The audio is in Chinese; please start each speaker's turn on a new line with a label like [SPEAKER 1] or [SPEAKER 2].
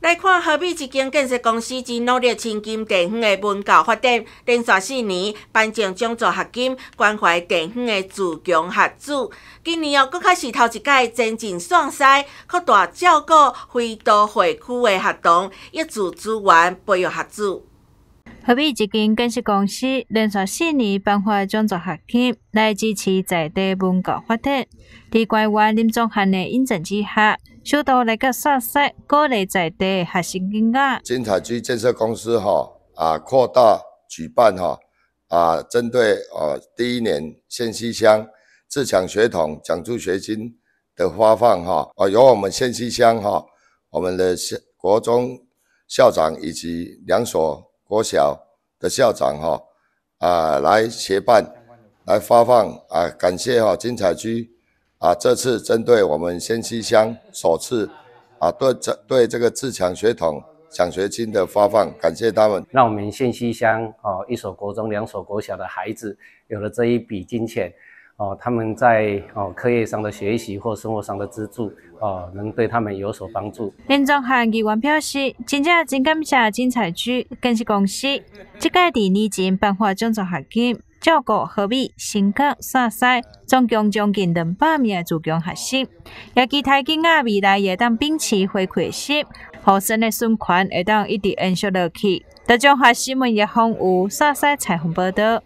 [SPEAKER 1] 来看，合美一间建设公司正努力促进地方的文教发展。连续四年颁奖奖助学金，关怀地方的自强学子。今年哦，更开始头一届增进壮师扩大照顾非都会区的学童，一助资源培育学子。
[SPEAKER 2] 合美一间建设公司连续四年颁发奖助学金，来支持在地文教发展。李桂湾林中汉的引证之下。收到那个信息，过来在地学生囡仔，
[SPEAKER 3] 金彩区建设公司哈啊扩大举办哈啊针对啊第一年县溪乡自强学童奖助学金的发放哈啊由我们县溪乡哈我们的县国中校长以及两所国小的校长哈啊来协办来发放啊感谢哈金彩区。啊，这次针对我们仙溪乡首次，啊，对这对这个自
[SPEAKER 4] 强学童奖学金的发放，感谢他们，让我们仙溪乡哦一所国中两所国小的孩子有了这一笔金钱，哦，他们在哦课业上的学习或生活上的资助，哦，能对他们有所帮助。
[SPEAKER 2] 连庄县议员表示，真正真感谢金彩区，更是恭喜，即届第二年颁发奖状金。照顾河美、新疆沙西，总共将近两百名助教学生，也期待囡仔未来也当秉持回馈心，学生的存款也当一直延续落去。大将学生们也放有沙西彩虹报道。